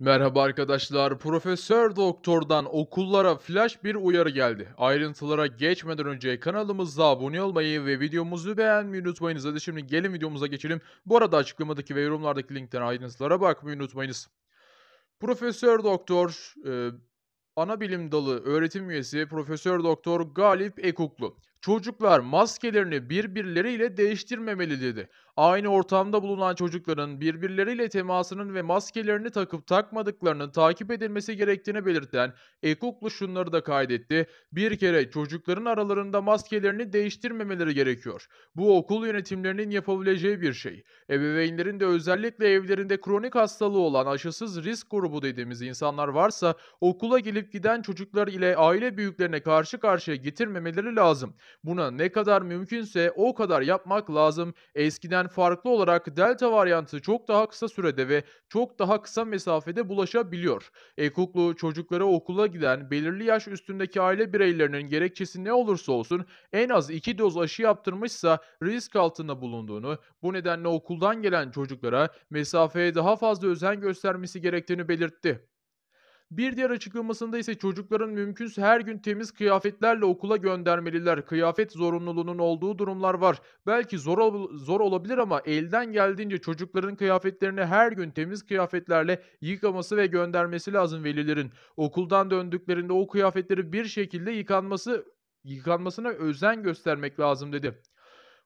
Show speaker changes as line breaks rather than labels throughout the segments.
Merhaba arkadaşlar. Profesör Doktor'dan okullara flash bir uyarı geldi. Ayrıntılara geçmeden önce kanalımıza abone olmayı ve videomuzu beğenmeyi unutmayınız. Hadi şimdi gelin videomuza geçelim. Bu arada açıklamadaki ve yorumlardaki linkten ayrıntılara bakmayı unutmayınız. Profesör Doktor e, ana bilim dalı öğretim üyesi Profesör Doktor Galip Ekuklu Çocuklar maskelerini birbirleriyle değiştirmemeli dedi. Aynı ortamda bulunan çocukların birbirleriyle temasının ve maskelerini takıp takmadıklarının takip edilmesi gerektiğini belirten EKOKLU şunları da kaydetti. Bir kere çocukların aralarında maskelerini değiştirmemeleri gerekiyor. Bu okul yönetimlerinin yapabileceği bir şey. Ebeveynlerin de özellikle evlerinde kronik hastalığı olan aşısız risk grubu dediğimiz insanlar varsa okula gelip giden çocuklar ile aile büyüklerine karşı karşıya getirmemeleri lazım. Buna ne kadar mümkünse o kadar yapmak lazım. Eskiden farklı olarak delta varyantı çok daha kısa sürede ve çok daha kısa mesafede bulaşabiliyor. Ekuklu çocuklara okula giden belirli yaş üstündeki aile bireylerinin gerekçesi ne olursa olsun en az 2 doz aşı yaptırmışsa risk altında bulunduğunu, bu nedenle okuldan gelen çocuklara mesafeye daha fazla özen göstermesi gerektiğini belirtti. Bir diğer açıklamasında ise çocukların mümkünse her gün temiz kıyafetlerle okula göndermeliler. Kıyafet zorunluluğunun olduğu durumlar var. Belki zor, ol zor olabilir ama elden geldiğince çocukların kıyafetlerini her gün temiz kıyafetlerle yıkaması ve göndermesi lazım velilerin. Okuldan döndüklerinde o kıyafetleri bir şekilde yıkanması yıkanmasına özen göstermek lazım dedi.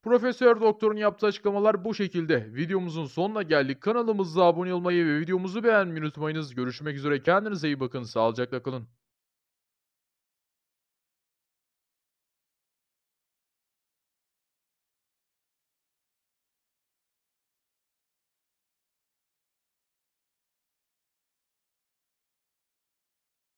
Profesör Doktor'un yaptığı açıklamalar bu şekilde. Videomuzun sonuna geldik. Kanalımıza abone olmayı ve videomuzu beğenmeyi unutmayınız. Görüşmek üzere. Kendinize iyi bakın. Sağlıcakla kalın.